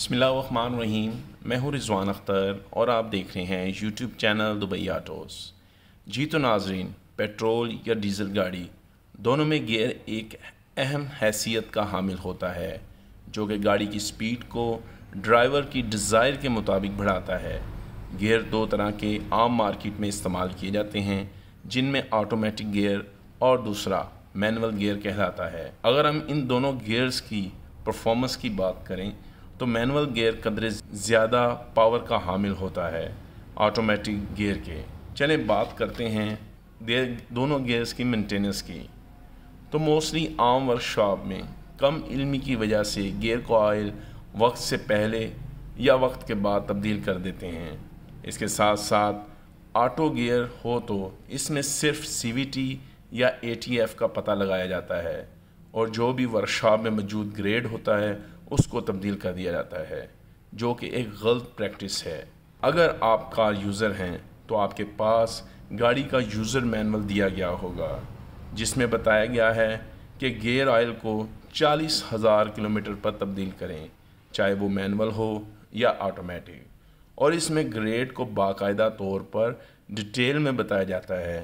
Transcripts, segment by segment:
रहीम मैं हूँ रिजवान अख्तर और आप देख रहे हैं यूट्यूब चैनल दुबई आटोस जी तो नाजरीन पेट्रोल या डीज़ल गाड़ी दोनों में गियर एक अहम हैसियत का हामिल होता है जो कि गाड़ी की स्पीड को ड्राइवर की डिज़ायर के मुताबिक बढ़ाता है गियर दो तरह के आम मार्केट में इस्तेमाल किए जाते हैं जिनमें ऑटोमेटिक गियर और दूसरा मैनुअल गियर कहलाता है अगर हम इन दोनों गियर्स की परफॉर्मेंस की बात करें तो मैनुअल गियर कदरे ज़्यादा पावर का हामिल होता है ऑटोमेटिक गियर के चले बात करते हैं दोनों गियर्स की मेंटेनेंस की तो मोस्टली आम वर्कशॉप में कम इल्मी की वजह से गियर को ऑयल वक्त से पहले या वक्त के बाद तब्दील कर देते हैं इसके साथ साथ ऑटो गियर हो तो इसमें सिर्फ सीवीटी या एटीएफ का पता लगाया जाता है और जो भी वर्कशॉप में मौजूद ग्रेड होता है उसको तब्दील कर दिया जाता है जो कि एक गलत प्रैक्टिस है अगर आप कार यूज़र हैं तो आपके पास गाड़ी का यूज़र मैनुअल दिया गया होगा जिसमें बताया गया है कि गेयर आयल को चालीस हज़ार किलोमीटर पर तब्दील करें चाहे वो मैनुअल हो या ऑटोमेटिक और इसमें ग्रेड को बाकायदा तौर पर डिटेल में बताया जाता है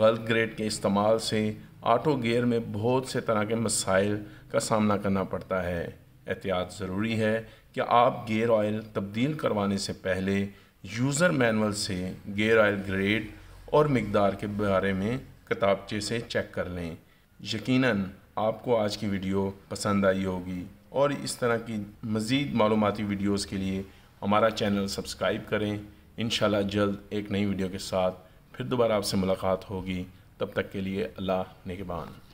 गलत ग्रेड के इस्तेमाल से ऑटो गेयर में बहुत से तरह के मसाइल का सामना करना पड़ता है एहतियात ज़रूरी है कि आप गेयर ऑयल तब्दील करवाने से पहले यूज़र मैनुअल से गेयर ऑयल ग्रेड और मकदार के बारे में किताबचे से चेक कर लें यकीन आपको आज की वीडियो पसंद आई होगी और इस तरह की मज़ीद मालूमती वीडियोज़ के लिए हमारा चैनल सब्सक्राइब करें इन जल्द एक नई वीडियो के साथ फिर दोबारा आपसे मुलाकात होगी तब तक के लिए अल्लाह नगबान